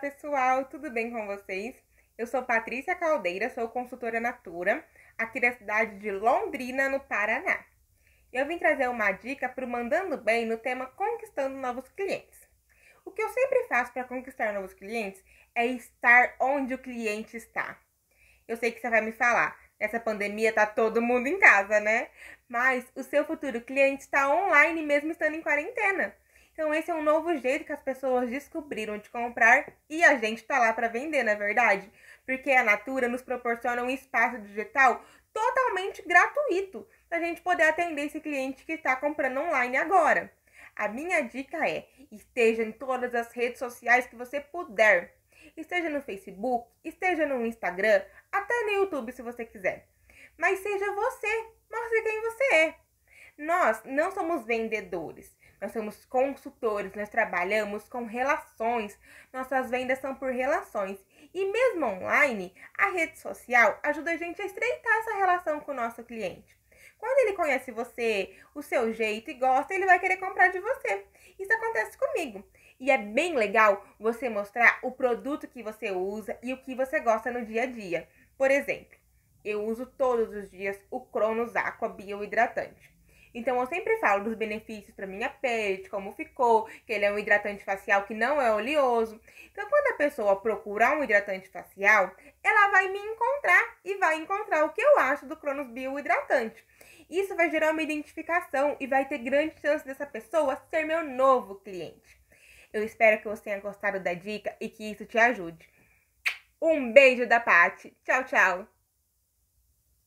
pessoal, tudo bem com vocês? Eu sou Patrícia Caldeira, sou consultora Natura, aqui da cidade de Londrina, no Paraná. Eu vim trazer uma dica para o Mandando Bem no tema Conquistando Novos Clientes. O que eu sempre faço para conquistar novos clientes é estar onde o cliente está. Eu sei que você vai me falar, nessa pandemia tá todo mundo em casa, né? Mas o seu futuro cliente está online mesmo estando em quarentena. Então esse é um novo jeito que as pessoas descobriram de comprar e a gente tá lá para vender, na é verdade? Porque a Natura nos proporciona um espaço digital totalmente gratuito para a gente poder atender esse cliente que está comprando online agora. A minha dica é: esteja em todas as redes sociais que você puder. Esteja no Facebook, esteja no Instagram, até no YouTube se você quiser. Mas seja você, mostre quem você é. Nós não somos vendedores, nós somos consultores, nós trabalhamos com relações, nossas vendas são por relações. E mesmo online, a rede social ajuda a gente a estreitar essa relação com o nosso cliente. Quando ele conhece você, o seu jeito e gosta, ele vai querer comprar de você. Isso acontece comigo. E é bem legal você mostrar o produto que você usa e o que você gosta no dia a dia. Por exemplo, eu uso todos os dias o Cronos Aqua Biohidratante. Então eu sempre falo dos benefícios para minha pele, de como ficou, que ele é um hidratante facial que não é oleoso. Então quando a pessoa procurar um hidratante facial, ela vai me encontrar e vai encontrar o que eu acho do Cronos Bio hidratante. Isso vai gerar uma identificação e vai ter grande chance dessa pessoa ser meu novo cliente. Eu espero que você tenha gostado da dica e que isso te ajude. Um beijo da Pati. Tchau, tchau.